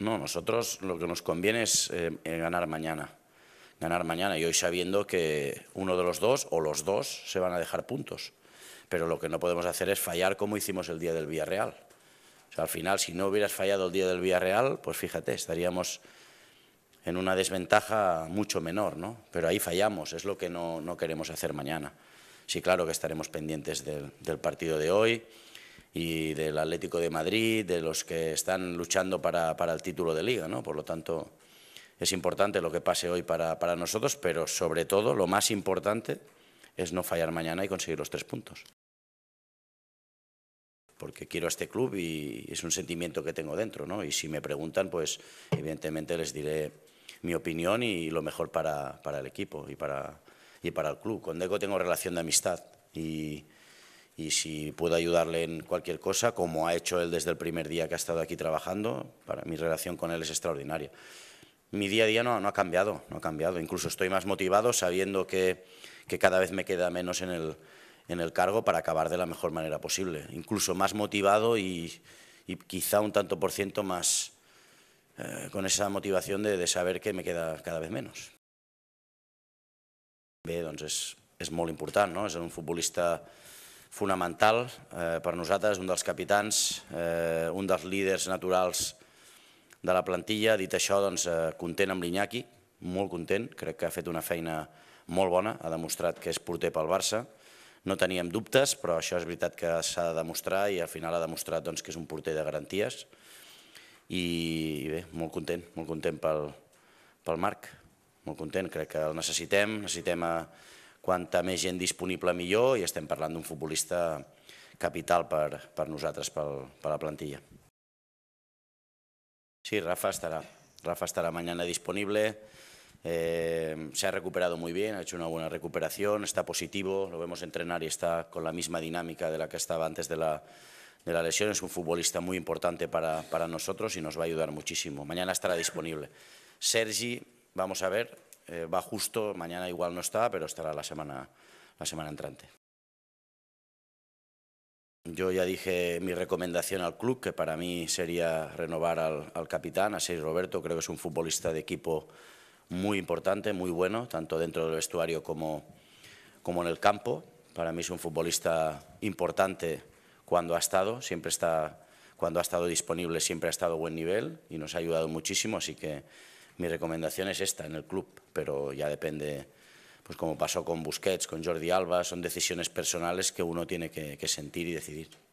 No, nosotros lo que nos conviene es eh, eh, ganar mañana. Ganar mañana y hoy sabiendo que uno de los dos o los dos se van a dejar puntos. Pero lo que no podemos hacer es fallar como hicimos el día del Villarreal. Real. al final, si no hubieras fallado el día del Villarreal, pues fíjate, estaríamos en una desventaja mucho menor, ¿no? Pero ahí fallamos, es lo que no, queremos hacer mañana. Sí, claro que estaremos pendientes del, del partido de hoy y del Atlético de Madrid, de los que están luchando para, para el título de liga. ¿no? Por lo tanto, es importante lo que pase hoy para, para nosotros, pero sobre todo lo más importante es no fallar mañana y conseguir los tres puntos. Porque quiero a este club y es un sentimiento que tengo dentro. ¿no? Y si me preguntan, pues evidentemente les diré mi opinión y lo mejor para, para el equipo y para, y para el club. Con Deco tengo relación de amistad y y si puedo ayudarle en cualquier cosa, como ha hecho él desde el primer día que ha estado aquí trabajando, para mi relación con él es extraordinaria. Mi día a día no, no ha cambiado, no ha cambiado. Incluso estoy más motivado sabiendo que, que cada vez me queda menos en el, en el cargo para acabar de la mejor manera posible. Incluso más motivado y, quizá un tanto por ciento más eh, con esa motivación de, de, saber que me queda cada vez menos. Bé, doncs és, és no? es un futbolista fonamental eh, per nosaltres, un dels capitans, eh, un dels líders naturals de la plantilla. Dit això, doncs, eh, content amb l'Iñaki, molt content, crec que ha fet una feina molt bona, ha demostrat que és porter pel Barça. No teníem dubtes, però això és veritat que s'ha de demostrar i al final ha demostrat doncs, que és un porter de garanties. I, i bé, molt content, molt content pel, pel Marc, molt content, crec que el necessitem, necessitem a, Cuanta més gent disponible, Y y estem de un futbolista capital para nosotros, para la plantilla. Sí, Rafa estará. Rafa estará mañana disponible. Eh, se ha recuperado muy bien, ha hecho una buena recuperación, está positivo, lo vemos entrenar y está con la misma dinámica de la que estaba antes de la, lesión. Es un futbolista muy importante para nosotros y nos va a ayudar muchísimo. Mañana estará disponible. Sergi, vamos a ver, eh, va justo, mañana igual no está, pero estará la semana, la semana entrante. Yo ya dije mi recomendación al club, que para mí sería renovar al, capitán, a Seis Roberto, creo que es un futbolista de equipo muy importante, muy bueno, tanto dentro del vestuario como, como en el campo. Para mí es un futbolista importante cuando ha estado, siempre está, cuando ha estado disponible siempre ha estado a buen nivel y nos ha ayudado muchísimo, así que mi recomendación es esta en el club, pero ya depende, pues como pasó con Busquets, con Jordi Alba, son decisiones personales que uno tiene que, que sentir y decidir.